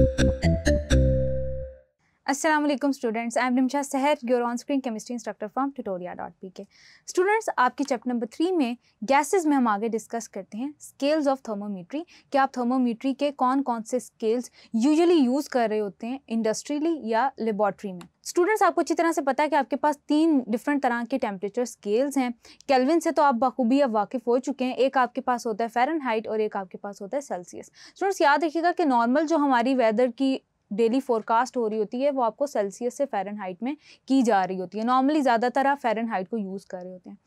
you असलम students I am Nimsha Sahar your on screen chemistry instructor from Tutoria dot P K students आपकी chapter number three में gases में हम आगे discuss करते हैं स्केल्स ऑफ थर्मोमीट्री कि आप थर्मोमीट्री के कौन कौन से स्केल्स यूजली यूज़ कर रहे होते हैं इंडस्ट्रीली या लेबॉर्ट्री में स्टूडेंट्स आपको अच्छी तरह से पता है कि आपके पास तीन डिफरेंट तरह के टेम्परेचर स्केल्स हैं कैलविन से तो आप बखूबी अब वाकिफ़ हो चुके हैं एक आपके पास होता है फेरन और एक आपके पास होता है सेल्सियस स्टूडेंट्स याद रखिएगा कि नॉर्मल जो हमारी वेदर की डेली फोरकास्ट हो रही होती है वो आपको सेल्सियस से फेरन हाइट में की जा रही होती है नॉर्मली ज़्यादातर आप फेरन हाइट को यूज़ कर रहे होते हैं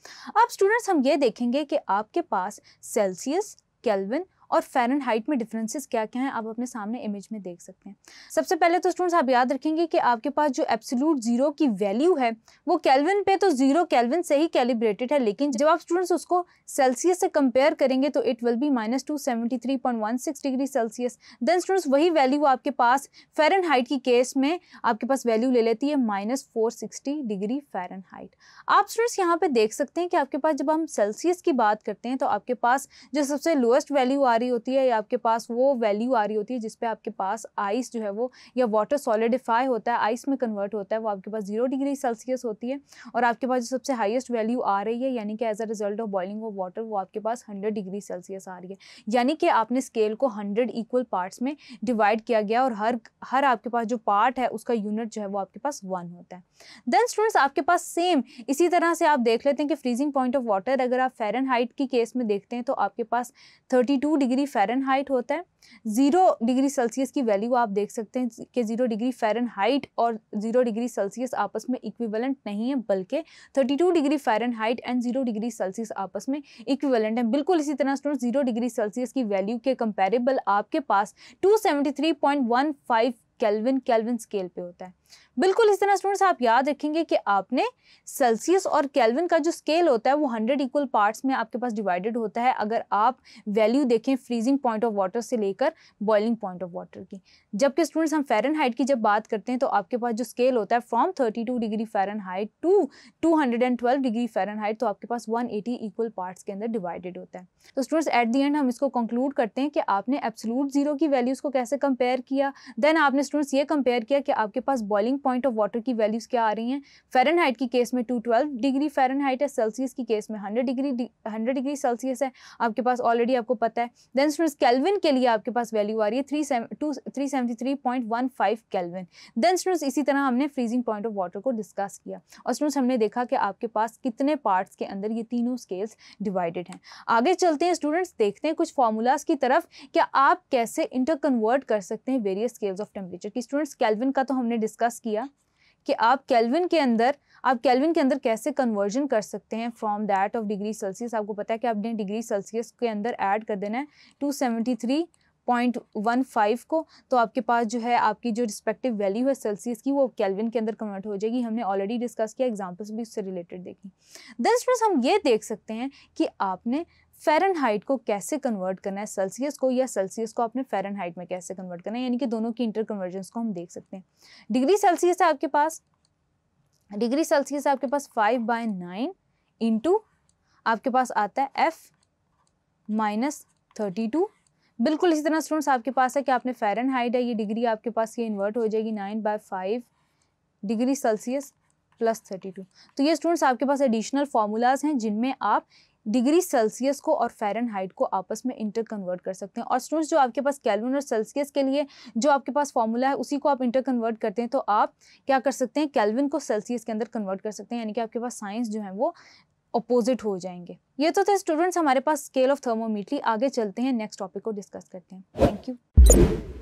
अब स्टूडेंट्स हम ये देखेंगे कि आपके पास सेल्सियस केल्विन और फेरन हाइट में डिफरेंसेस क्या क्या हैं आप अपने सामने इमेज में देख सकते हैं सबसे पहले तो स्टूडेंट्स आप याद रखेंगे कि आपके पास जो एब्सोलूट ज़ीरो की वैल्यू है वो कैलविन पे तो ज़ीरो कैलविन से ही कैलिब्रेटेड है लेकिन जब आप स्टूडेंट्स उसको सेल्सियस से कंपेयर करेंगे तो it will be minus two seventy three point one six degree Celsius then students वही वैल्यू आपके पास फेरन हाइट की केस में आपके पास वैल्यू ले लेती है minus four sixty degree Fahrenheit आप स्टूडेंट्स यहाँ पे देख सकते हैं कि आपके पास जब हम सेल्सियस की बात करते हैं तो आपके पास जो सबसे लोएस्ट वैल्यू आ रही रही होती है या आपके पास वो वैल्यू आ रही होती है जिसपे आपके पास आइस जो है वो या वाटर सॉलिडिफाई होता है आइस में कन्वर्ट होता है वो आपके पास जीरो डिग्री सेल्सियस होती है और आपके पास जो सबसे हाइएस्ट वैल्यू आ रही है यानी कि as a result of boiling of water वो आपके पास हंड्रेड डिग्री सेल्सियस आ रही है यानी कि आपने स्केल को हंड्रेड इक्वल पार्ट्स में डिवाइड किया गया और हर हर आपके पास जो पार्ट है उसका यूनिट जो है वो आपके पास वन होता है देन स्टूडेंट्स आपके पास सेम इसी तरह से आप देख लेते हैं कि फ्रीजिंग पॉइंट ऑफ वाटर अगर आप फेरन की केस में देखते हैं तो आपके पास थर्टी टू डिग्री फ़ारेनहाइट होता है ज़ीरो डिग्री सेल्सियस की वैल्यू आप देख सकते हैं कि ज़ीरो डिग्री फ़ारेनहाइट और ज़ीरो डिग्री सेल्सियस आपस में इक्विवेलेंट नहीं है बल्कि 32 degree Fahrenheit and zero degree Celsius आपस में इक्विवेलेंट है बिल्कुल इसी तरह स्टूडेंट ज़ीरो डिग्री सेल्सियस की वैल्यू के कंपेरेबल आपके पास टू 273.15 केल्विन केल्विन स्केल पे होता है बिल्कुल इस तरह स्टूडेंट्स आप याद रखेंगे कि आपने सेल्सियस और कैलविन का जो स्केल होता है वो हंड्रेड इक्वल पार्ट्स में आपके पास डिवाइडेड होता है अगर आप वैल्यू देखें फ्रीजिंग पॉइंट ऑफ वाटर से लेकर बॉइलिंग पॉइंट ऑफ वाटर की जबकि स्टूडेंट्स हम फेरन की जब बात करते हैं तो आपके पास जो स्केल होता है from thirty degree Fahrenheit to two degree Fahrenheit तो आपके पास वन इक्वल पार्ट्स के अंदर डिवाइडेड होता है तो स्टूडेंट्स एट दी एंड हम इसको कंक्लूड करते हैं कि आपने एब्सोलूट जीरो की वैल्यूज़ को कैसे कंपेयर किया देन आपने स्टूडेंट्स ये कंपेयर किया कि आपके पास बॉइलिंग पॉइंट ऑफ वाटर की वैल्यूज़ क्या आ रही हैं फ़ारेनहाइट की केस में 212 डिग्री फ़ारेनहाइट है सेल्सियस की केस में 100 डिग्री 100 डिग्री सेल्सियस है आपके पास ऑलरेडी आपको पता है देन स्टूडेंट्स कैलविन के लिए आपके पास वैल्यू आ रही है three seven two three Kelvin then students इसी तरह हमने फ्रीजिंग पॉइंट ऑफ वाटर को डिस्कस किया और स्टूडेंट्स हमने देखा कि आपके पास कितने पार्ट्स के अंदर ये तीनों स्केल्स डिवाइडेड हैं आगे चलते हैं स्टूडेंट्स देखते हैं कुछ फॉर्मूलाज की तरफ क्या आप कैसे इंटर कन्वर्ट कर सकते हैं वेरियस स्केल्स ऑफ टेम्परेचर की स्टूडेंट्स कैलविन का तो हमने डिस्कस डिस्कस किया कि आप कैलविन के अंदर आप कैलविन के अंदर कैसे कन्वर्जन कर सकते हैं from that of degree Celsius आपको पता है कि आपने डिग्री सेल्सियस के अंदर ऐड कर देना है two seventy three point one five को तो आपके पास जो है आपकी जो रिस्पेक्टिव वैल्यू है सेल्सियस की वो कैलविन के अंदर कन्वर्ट हो जाएगी हमने ऑलरेडी डिस्कस किया एग्जांपल्स भी उससे रिलेटेड देखी दस हम ये देख सकते हैं कि आपने फेरनहाइट को कैसे कन्वर्ट करना है सेल्सियस को या सेल्सियस को आपने फेरनहाइट में कैसे कन्वर्ट करना है यानी कि दोनों की इंटर कन्वर्जेंस को हम देख सकते हैं डिग्री सेल्सियस है आपके पास डिग्री सेल्सियस आपके पास फाइव बाय नाइन इंटू आपके पास आता है एफ माइनस थर्टी टू बिल्कुल इसी तरह स्टूडेंट्स आपके पास है कि आपने फेरन हाइट है ये डिग्री आपके पास ये इन्वर्ट हो जाएगी nine by five degree Celsius plus thirty two तो ये स्टूडेंट्स आपके पास एडिशनल फार्मूलाज हैं जिनमें आप डिग्री सेल्सियस को और फेरन हाइट को आपस में इंटर कन्वर्ट कर सकते हैं और स्टूडेंट्स जो आपके पास कैलविन और सेल्सियस के लिए जो आपके पास फॉर्मूला है उसी को आप इंटर कन्वर्ट करते हैं तो आप क्या कर सकते हैं कैलविन को सेल्सियस के अंदर कन्वर्ट कर सकते हैं यानी कि आपके पास साइंस जो है वो अपोजिट हो जाएंगे ये तो थे स्टूडेंट्स हमारे पास स्केल ऑफ थर्मोमीटरी आगे चलते हैं नेक्स्ट टॉपिक को डिस्कस करते हैं थैंक यू